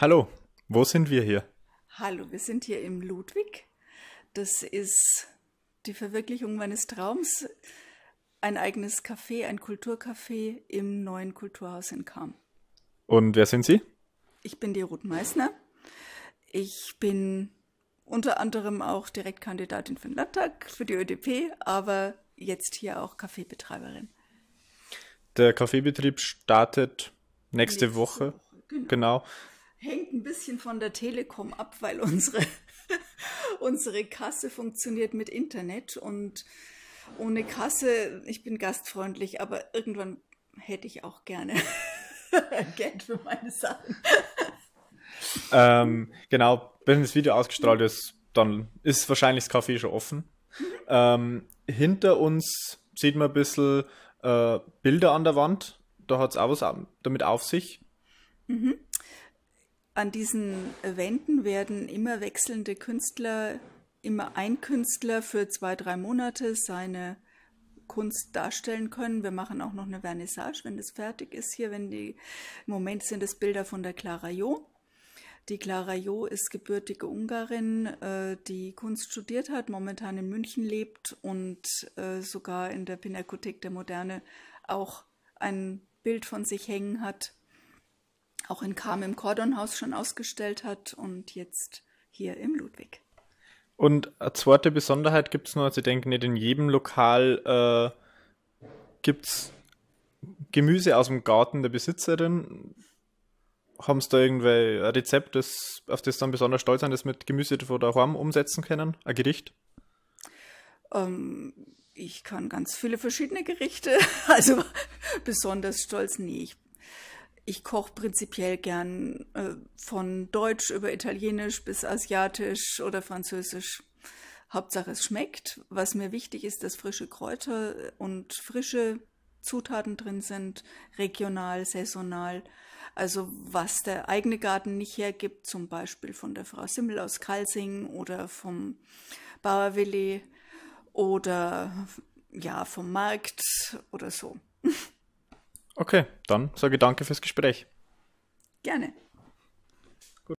Hallo, wo sind wir hier? Hallo, wir sind hier im Ludwig. Das ist die Verwirklichung meines Traums. Ein eigenes Café, ein Kulturcafé im neuen Kulturhaus in Kam. Und wer sind Sie? Ich bin die Ruth Meissner. Ich bin unter anderem auch Direktkandidatin für den Landtag, für die ÖDP, aber jetzt hier auch Kaffeebetreiberin. Der Kaffeebetrieb startet nächste, nächste Woche. Woche. Genau. genau hängt ein bisschen von der Telekom ab, weil unsere, unsere Kasse funktioniert mit Internet und ohne Kasse, ich bin gastfreundlich, aber irgendwann hätte ich auch gerne Geld für meine Sachen. Ähm, genau, wenn das Video ausgestrahlt ist, dann ist wahrscheinlich das Café schon offen. ähm, hinter uns sieht man ein bisschen äh, Bilder an der Wand. Da hat es auch was damit auf sich. Mhm. An diesen Wänden werden immer wechselnde Künstler, immer ein Künstler für zwei, drei Monate seine Kunst darstellen können. Wir machen auch noch eine Vernissage, wenn das fertig ist hier. Wenn die, Im Moment sind es Bilder von der Clara Jo. Die Clara Jo ist gebürtige Ungarin, äh, die Kunst studiert hat, momentan in München lebt und äh, sogar in der Pinakothek der Moderne auch ein Bild von sich hängen hat auch in Kam im Kordonhaus schon ausgestellt hat und jetzt hier im Ludwig. Und eine zweite Besonderheit gibt es noch, also ich denke nicht in jedem Lokal äh, gibt es Gemüse aus dem Garten der Besitzerin. Haben Sie da irgendwie ein Rezept, das, auf das dann besonders stolz sind, das mit Gemüse von daheim umsetzen können? Ein Gericht? Ähm, ich kann ganz viele verschiedene Gerichte, also besonders stolz, nee, ich ich koche prinzipiell gern äh, von Deutsch über Italienisch bis Asiatisch oder Französisch. Hauptsache es schmeckt. Was mir wichtig ist, dass frische Kräuter und frische Zutaten drin sind, regional, saisonal. Also was der eigene Garten nicht hergibt, zum Beispiel von der Frau Simmel aus Kalsing oder vom Bauer Willi oder ja, vom Markt oder so. Okay, dann sage ich danke fürs Gespräch. Gerne.